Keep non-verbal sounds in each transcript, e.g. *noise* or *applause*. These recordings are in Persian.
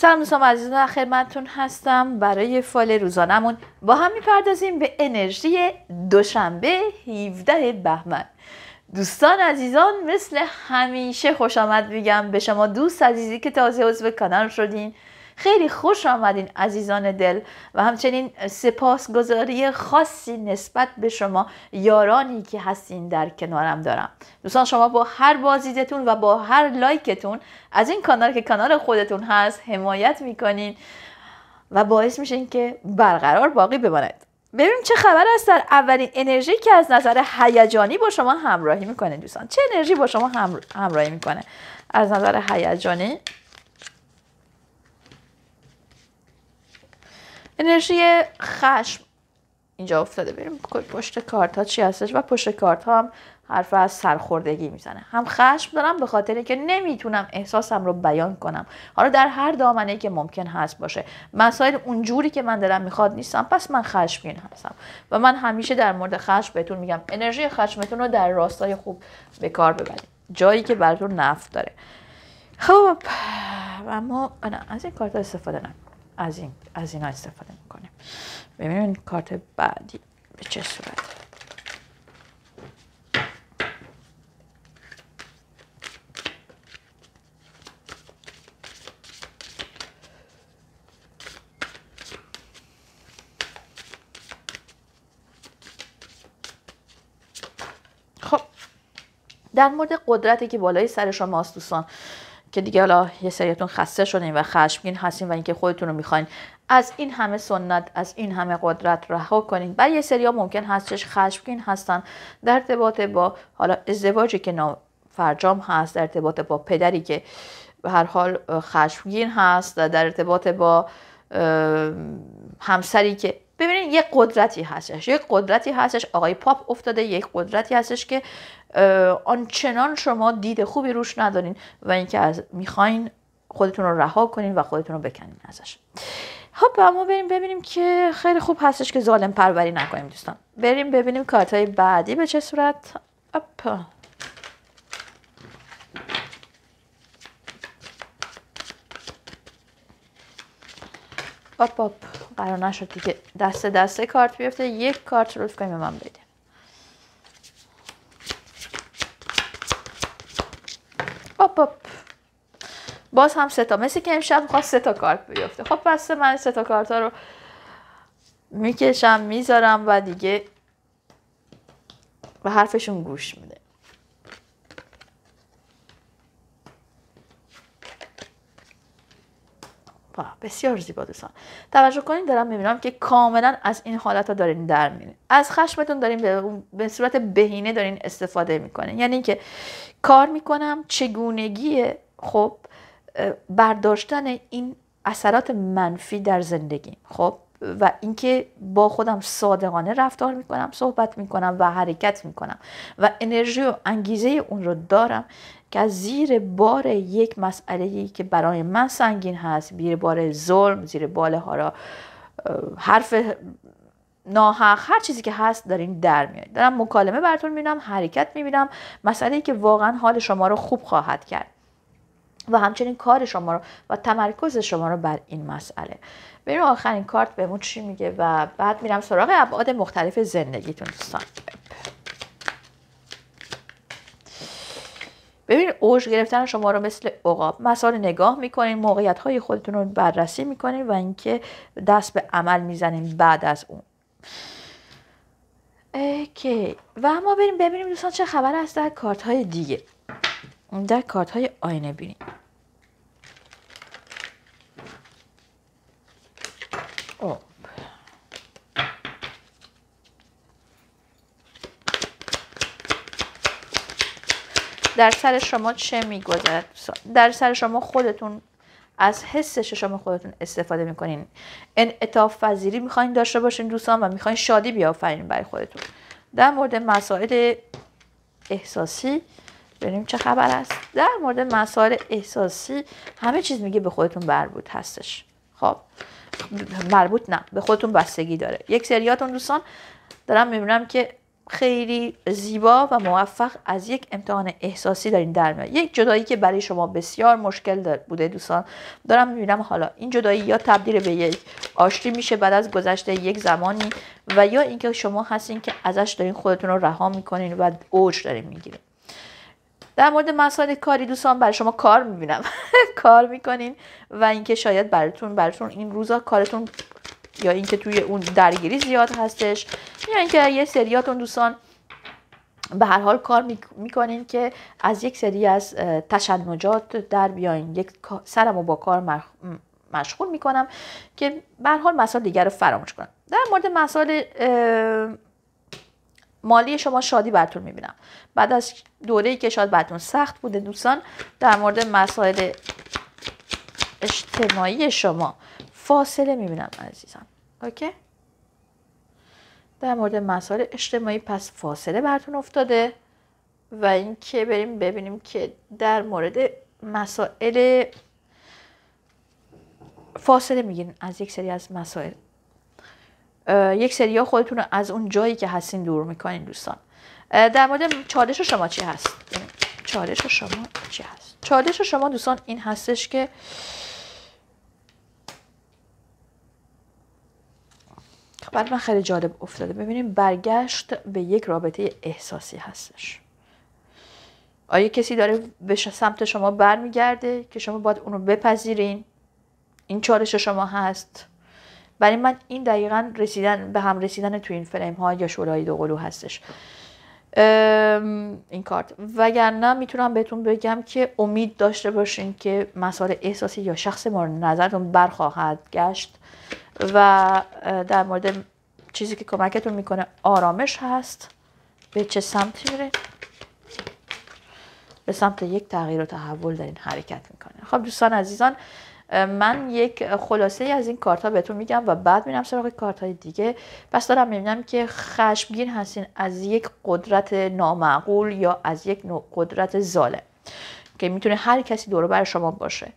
سلام دوستان عزیزان در خدمتتون هستم برای فال روزانمون با هم میپردازیم به انرژی دوشنبه 17 بهمن دوستان عزیزان مثل همیشه خوش آمد میگم به شما دوست عزیزی که تازه عضو کانال شدین خیلی خوش آمدین عزیزان دل و همچنین سپاسگزاری خاصی نسبت به شما یارانی که هستین در کنارم دارم دوستان شما با هر بازدیدتون و با هر لایکتون از این کانال که کانال خودتون هست حمایت میکنین و باعث میشین که برقرار باقی بماند ببینیم چه خبر است در اولین انرژی که از نظر هیجانی با شما همراهی میکنه دوستان چه انرژی با شما همراهی میکنه از نظر هیجانی انرژی خشم اینجا افتاده بریم پشت کارت ها چی هستش و پشت کارت ها هم حرف از سرخوردگی میزنه هم خشم دارم به خاطر که نمیتونم احساسم رو بیان کنم حالا در هر دامنه که ممکن هست باشه مسائل اونجوری که من دلم میخواد نیستم پس من خشمگین هستم و من همیشه در مورد خشم بهتون میگم انرژی خشمتون رو در راستای خوب به کار ببرید جایی که براتون نفت داره خب اما از این کارت استفاده از این از اینا استفاده میکنیم ببینیم کارت بعدی به چه صورت خب، در مورد قدرتی که بالای سر شماست دوستان که دیگه حالا یه سریتون خسته شدین و خشمگین هستین و اینکه خودتون رو میخواین از این همه سنت از این همه قدرت رها کنین برای یه سری ها ممکن هستش خشمگین هستن در ارتباط با حالا ازدواجی که نافرجام هست در ارتباط با پدری که به هر حال خشمگین هست در ارتباط با همسری که ببینید یک قدرتی هستش یک قدرتی هستش آقای پاپ افتاده یک قدرتی هستش که آنچنان شما دید خوبی روش ندارین و اینکه از میخواین خودتون رو رها کنین و خودتون رو بکنین ازش خب اما بریم ببینیم که خیلی خوب هستش که ظالم پروری نکنیم دوستان بریم ببینیم کارت های بعدی به چه صورت اپا. اپ قرار نشد دیگه دست دسته کارت بیفته یک کارت رو کنیم من بده اپ اپ باز هم سه تا مثل که امشب خواست سه تا کارت بیفته خب پس من سه تا کارت ها رو میکشم میذارم و دیگه به حرفشون گوش میده خب، بسیار زیبا دوستان توجه کنید دارم میبینم که کاملا از این حالت ها دارین در میرین از خشمتون دارین به, به صورت بهینه دارین استفاده میکنین یعنی اینکه کار میکنم چگونگی خب برداشتن این اثرات منفی در زندگی خب و اینکه با خودم صادقانه رفتار میکنم صحبت میکنم و حرکت میکنم و انرژی و انگیزه اون رو دارم که از زیر بار یک مسئله ای که برای من سنگین هست زیر بار ظلم زیر بال را حرف ناحق هر چیزی که هست دارین در میاد دارم مکالمه براتون میبینم حرکت میبینم مسئله ای که واقعا حال شما رو خوب خواهد کرد و همچنین کار شما رو و تمرکز شما رو بر این مسئله بریم آخرین کارت بهمون چی میگه و بعد میرم سراغ ابعاد مختلف زندگیتون دوستان ببین اوج گرفتن شما رو مثل عقاب مسائل نگاه میکنین موقعیت های خودتون رو بررسی میکنین و اینکه دست به عمل میزنین بعد از اون اوکی و ما بریم ببینیم دوستان چه خبر است در کارت های دیگه در کارت های آینه بینیم در سر شما چه میگذرد در سر شما خودتون از حس شما خودتون استفاده میکنین اطاف وزیری میخواین داشته باشین دوستان و میخواین شادی بیافرین برای خودتون در مورد مسائل احساسی ببینیم چه خبر است در مورد مسائل احساسی همه چیز میگه به خودتون مربوط هستش خب مربوط نه به خودتون بستگی داره یک سریاتون دوستان دارم میبینم که خیلی زیبا و موفق از یک امتحان احساسی دارین در میاد یک جدایی که برای شما بسیار مشکل بوده دوستان دارم میبینم حالا این جدایی یا تبدیل به یک آشتی میشه بعد از گذشته یک زمانی و یا اینکه شما هستین که ازش دارین خودتون رو رها میکنین و اوج دارین میگیرین در مورد مسائل کاری دوستان برای شما کار میبینم *laughs* کار میکنین و اینکه شاید براتون براتون این روزا کارتون یا اینکه توی اون درگیری زیاد هستش یا اینکه یه سریاتون دوستان به هر حال کار میکنین که از یک سری از تشنجات در بیاین یک سرم و با کار مشغول میکنم که به هر حال مسائل دیگر رو فراموش کنم در مورد مسائل مالی شما شادی براتون میبینم بعد از دوره‌ای که شاد براتون سخت بوده دوستان در مورد مسائل اجتماعی شما فاصله میبینم عزیزم اوکی در مورد مسائل اجتماعی پس فاصله براتون افتاده و اینکه بریم ببینیم که در مورد مسائل فاصله میگیرین از یک سری از مسائل یک سری ها خودتون رو از اون جایی که هستین دور میکنین دوستان در مورد چالش شما چی هست چالش شما چی هست چالش شما دوستان این هستش که بعد من خیلی جالب افتاده ببینیم برگشت به یک رابطه احساسی هستش آیا کسی داره به سمت شما برمیگرده که شما باید اونو بپذیرین این چالش شما هست برای من این دقیقا رسیدن به هم رسیدن تو این فریم ها یا شورای دو قلو هستش این کارت وگرنه میتونم بهتون بگم که امید داشته باشین که مسائل احساسی یا شخص مورد نظرتون برخواهد گشت و در مورد چیزی که کمکتون میکنه آرامش هست به چه سمتی میره به سمت یک تغییر و تحول در این حرکت میکنه خب دوستان عزیزان من یک خلاصه از این کارت ها بهتون میگم و بعد میرم سراغ کارت های دیگه پس دارم میبینم که خشمگین هستین از یک قدرت نامعقول یا از یک قدرت ظالم که میتونه هر کسی دور بر شما باشه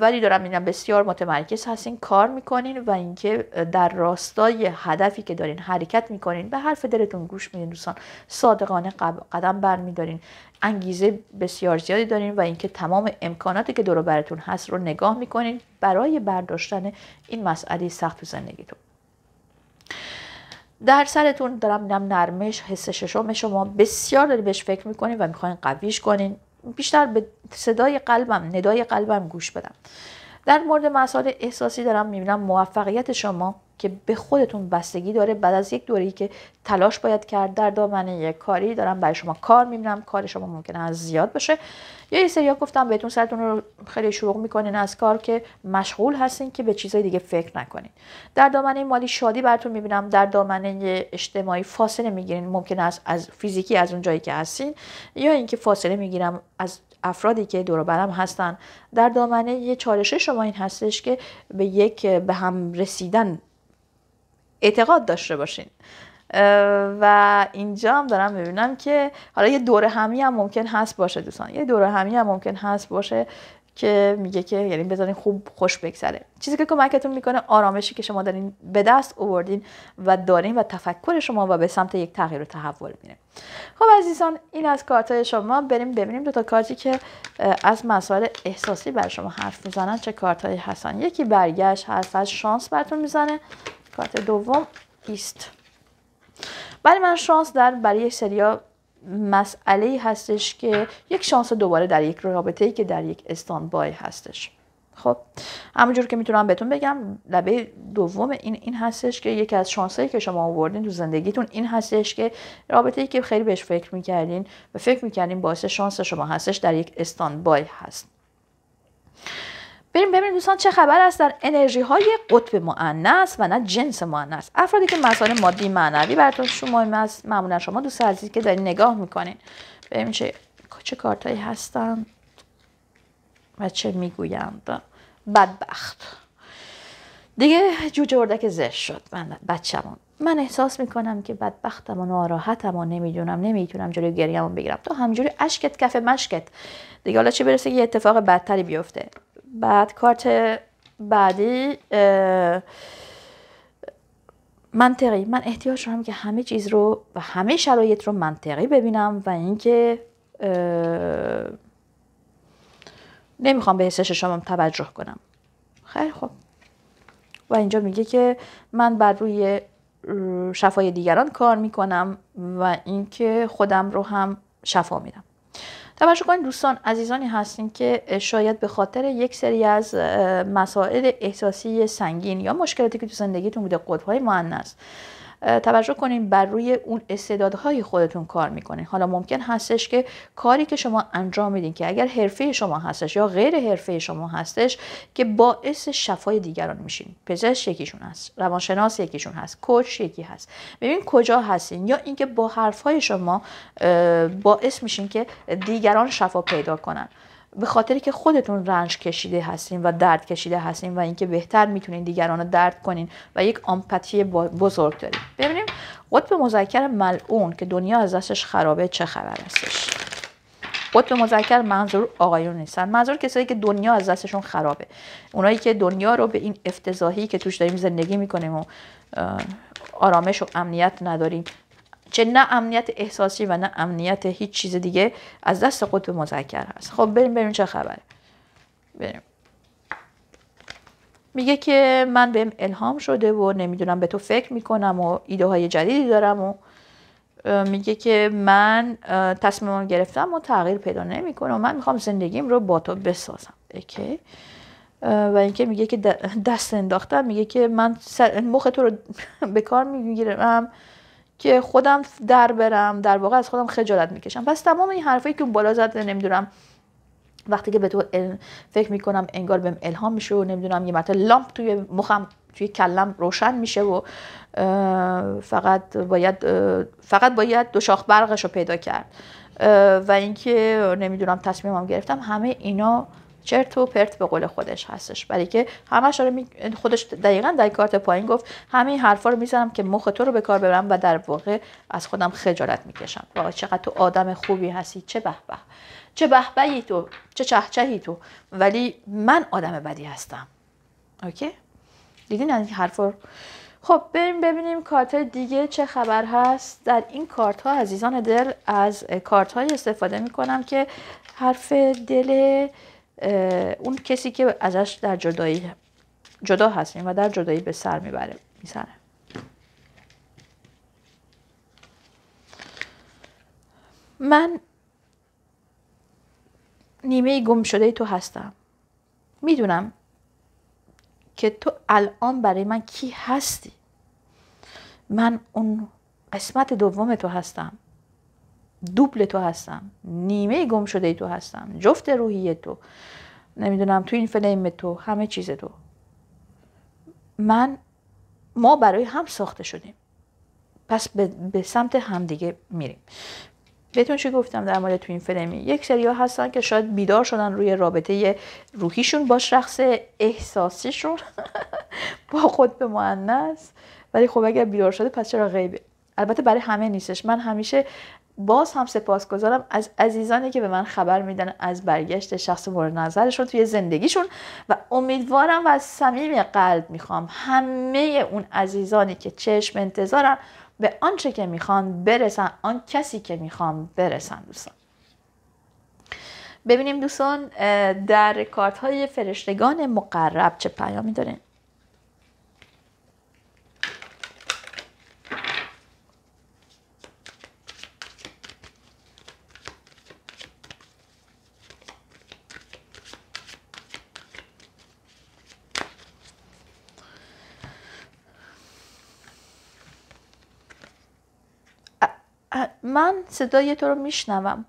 ولی دارم اینم بسیار متمرکز هستین کار میکنین و اینکه در راستای هدفی که دارین حرکت میکنین به حرف دلتون گوش میدین دوستان صادقانه قدم برمیدارین انگیزه بسیار زیادی دارین و اینکه تمام امکاناتی که دور براتون هست رو نگاه میکنین برای برداشتن این مسئله سخت تو زندگیتون در سرتون دارم نرمش حس ششم شما بسیار داری بهش فکر میکنین و میخواین قویش کنین بیشتر به صدای قلبم ندای قلبم گوش بدم در مورد مسائل احساسی دارم میبینم موفقیت شما که به خودتون بستگی داره بعد از یک دوره‌ای که تلاش باید کرد در دامنه یک کاری دارم برای شما کار می‌بینم کار شما ممکنه از زیاد بشه یا یه سریا گفتم بهتون سرتون رو خیلی شروع میکنین از کار که مشغول هستین که به چیزهای دیگه فکر نکنین در دامنه مالی شادی براتون میبینم در دامنه اجتماعی فاصله میگیرین ممکن است از فیزیکی از اون جایی که هستین یا اینکه فاصله میگیرم از افرادی که دور برم هستن در دامنه یه چالشه شما این هستش که به یک به هم رسیدن اعتقاد داشته باشین و اینجا هم دارم ببینم که حالا یه دوره همی هم ممکن هست باشه دوستان یه دوره همی هم ممکن هست باشه که میگه که یعنی بذارین خوب خوش بگذره چیزی که کمکتون میکنه آرامشی که شما دارین به دست اووردین و دارین و تفکر شما و به سمت یک تغییر و تحول میره خب عزیزان این از کارت های شما بریم ببینیم دو تا کارتی که از مسائل احساسی بر شما حرف میزنن چه کارت هستن یکی برگشت هست از شانس براتون میزنه کارت دوم ایست برای من شانس در برای یک سریا مسئله هستش که یک شانس دوباره در یک رابطه ای که در یک بای هستش خب همونجور که میتونم بهتون بگم لبه دوم این این هستش که یکی از شانسایی که شما آوردین تو زندگیتون این هستش که رابطه ای که خیلی بهش فکر میکردین و فکر میکردین باعث شانس شما هستش در یک بای هست بریم ببینیم دوستان چه خبر است در انرژی های قطب معنس و نه جنس معنس افرادی که مسائل مادی معنوی براتون شما است معمولا شما دوست عزیز که دارین نگاه میکنین بریم چه چه کارتایی هستن و چه میگویند بدبخت دیگه جوجه اردک زشت شد من بچمون من احساس میکنم که بدبختم و ناراحتم و نمیدونم نمیتونم جلوی گریم بگیرم تو همجوری اشکت کف مشکت دیگه حالا چه برسه یه اتفاق بدتری بیفته بعد کارت بعدی منطقی من احتیاج دارم که همه چیز رو و همه شرایط رو منطقی ببینم و اینکه نمیخوام به حسش شما توجه کنم خیلی خب و اینجا میگه که من بر روی شفای دیگران کار میکنم و اینکه خودم رو هم شفا میدم توجه کنید دوستان عزیزانی هستین که شاید به خاطر یک سری از مسائل احساسی سنگین یا مشکلاتی که تو زندگیتون بوده قطبهای است توجه کنین بر روی اون استعدادهای خودتون کار میکنین حالا ممکن هستش که کاری که شما انجام میدین که اگر حرفه شما هستش یا غیر حرفه شما هستش که باعث شفای دیگران میشین پزشک یکیشون هست روانشناس یکیشون هست کوچ یکی هست ببین کجا هستین یا اینکه با حرفهای شما باعث میشین که دیگران شفا پیدا کنن به خاطر که خودتون رنج کشیده هستین و درد کشیده هستین و اینکه بهتر میتونین دیگران رو درد کنین و یک آمپاتی بزرگ دارین ببینیم قطب مذکر ملعون که دنیا از دستش خرابه چه خبر هستش قطب مذکر منظور آقایون نیستن منظور کسایی که دنیا از دستشون خرابه اونایی که دنیا رو به این افتضاحی که توش داریم زندگی میکنیم و آرامش و امنیت نداریم که نه امنیت احساسی و نه امنیت هیچ چیز دیگه از دست قطب مذکر هست خب بریم بریم چه خبره بریم میگه که من بهم الهام شده و نمیدونم به تو فکر میکنم و ایده های جدیدی دارم و میگه که من تصمیمم گرفتم و تغییر پیدا نمیکنم. و من میخوام زندگیم رو با تو بسازم اوکی و اینکه میگه که دست انداختم میگه که من مخ تو رو *laughs* به کار میگیرم که خودم در برم در واقع از خودم خجالت میکشم پس تمام این حرفایی که اون بالا زده نمیدونم وقتی که به تو فکر میکنم انگار بهم الهام میشه و نمیدونم یه مرتبه لامپ توی مخم توی کلم روشن میشه و فقط باید فقط باید دو شاخ برقش رو پیدا کرد و اینکه نمیدونم تصمیمم گرفتم همه اینا چرت و پرت به قول خودش هستش برای که همش رو خودش دقیقا در کارت پایین گفت همین حرفا رو میزنم که مخ تو رو به کار ببرم و در واقع از خودم خجالت میکشم واقعا چقدر تو آدم خوبی هستی چه به به چه بهبهی تو چه چهچهی تو ولی من آدم بدی هستم اوکی دیدین این حرفا خب بریم ببینیم کارت دیگه چه خبر هست در این کارت ها عزیزان دل از کارت های استفاده می که حرف دل اون کسی که ازش در جدایی جدا هستیم و در جدایی به سر میبره میزنه من نیمه گم شده تو هستم میدونم که تو الان برای من کی هستی من اون قسمت دوم تو هستم دوبل تو هستم نیمه گم شده تو هستم جفت روحی تو نمیدونم تو این فلیم تو همه چیز تو من ما برای هم ساخته شدیم پس به, به سمت همدیگه میریم بهتون چی گفتم در مورد تو این فلمی یک سری ها هستن که شاید بیدار شدن روی رابطه روحیشون با شخص احساسیشون *laughs* با خود به معنیس ولی خب اگر بیدار شده پس چرا غیبه البته برای همه نیستش من همیشه باز هم سپاسگزارم از عزیزانی که به من خبر میدن از برگشت شخص مورد نظرشون توی زندگیشون و امیدوارم و از صمیم قلب میخوام همه اون عزیزانی که چشم انتظارم به آنچه که میخوان برسن آن کسی که میخوان برسن دوستان ببینیم دوستان در کارت های فرشتگان مقرب چه پیامی داره من صدای تو رو میشنوم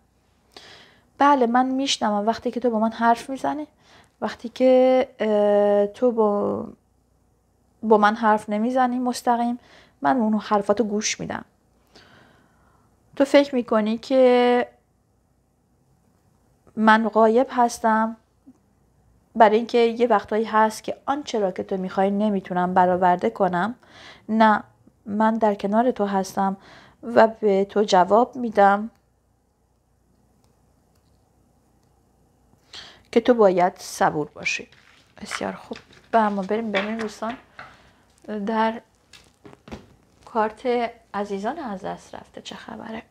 بله من میشنوم وقتی که تو با من حرف میزنی وقتی که تو با با من حرف نمیزنی مستقیم من اونو حرفاتو گوش میدم تو فکر میکنی که من غایب هستم برای اینکه یه وقتایی هست که آنچه را که تو میخوای نمیتونم برآورده کنم نه من در کنار تو هستم و به تو جواب میدم که تو باید صبور باشی بسیار خوب به ما بریم ببینیم دوستان در کارت عزیزان از دست رفته چه خبره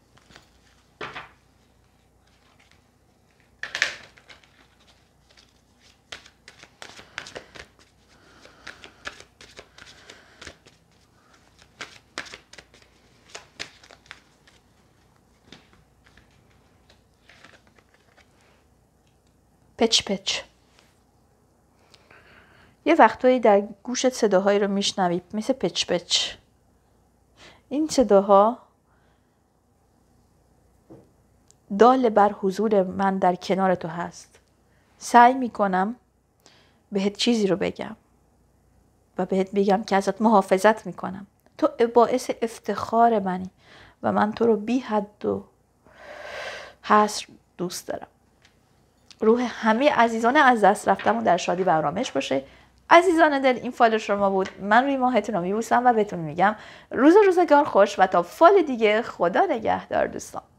پچ پچ یه وقتهایی در گوشت صداهایی رو میشنوی مثل پچ پچ این صداها دال بر حضور من در کنار تو هست سعی میکنم بهت چیزی رو بگم و بهت بگم که ازت محافظت میکنم تو باعث افتخار منی و من تو رو بی حد و حصر دوست دارم روح همه عزیزان از دست رفتمون در شادی و باشه عزیزان دل این فال شما بود من روی ماهتون رو میبوسم و بهتون میگم روز روزگار خوش و تا فال دیگه خدا نگهدار دوستان